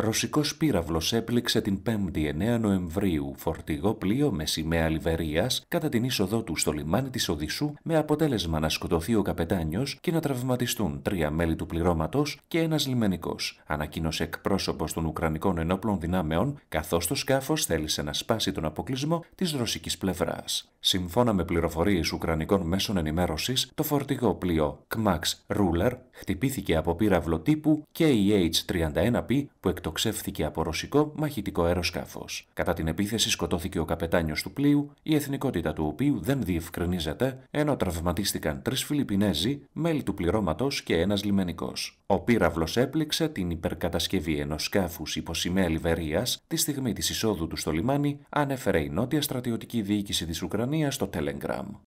ρωσικός πύραυλος έπληξε την 5η 9 Νοεμβρίου φορτηγό πλοίο με σημαία Λιβερίας κατά την είσοδό του στο λιμάνι της Οδυσσού με αποτέλεσμα να σκοτωθεί ο καπετάνιος και να τραυματιστούν τρία μέλη του πληρώματος και ένας λιμενικός, ανακοίνωσε εκπρόσωπος των Ουκρανικών ενόπλων δυνάμεων καθώς το σκάφος θέλησε να σπάσει τον αποκλεισμό της ρωσικής πλευράς. Σύμφωνα με πληροφορίες Ουκρανικών μέσων ενημέρωσης, το φορτηγό πλοίο Kmax Ruler χτυπήθηκε από πύραυλο τύπου KH-31P που εκτοξεύθηκε από ρωσικό μαχητικό αεροσκάφος. Κατά την επίθεση σκοτώθηκε ο καπετάνιος του πλοίου, η εθνικότητα του οποίου δεν διευκρινίζεται, ενώ τραυματίστηκαν τρεις Φιλιππινέζοι, μέλη του πληρώματος και ένας λιμενικός. Ο πύραυλος έπληξε την υπερκατασκευή ενός σκάφους υποσημαία Λιβερίας τη στιγμή της εισόδου του στο λιμάνι, ανέφερε η νότια στρατιωτική διοίκηση της Ουκρανίας επικοινωνία στο Telegram.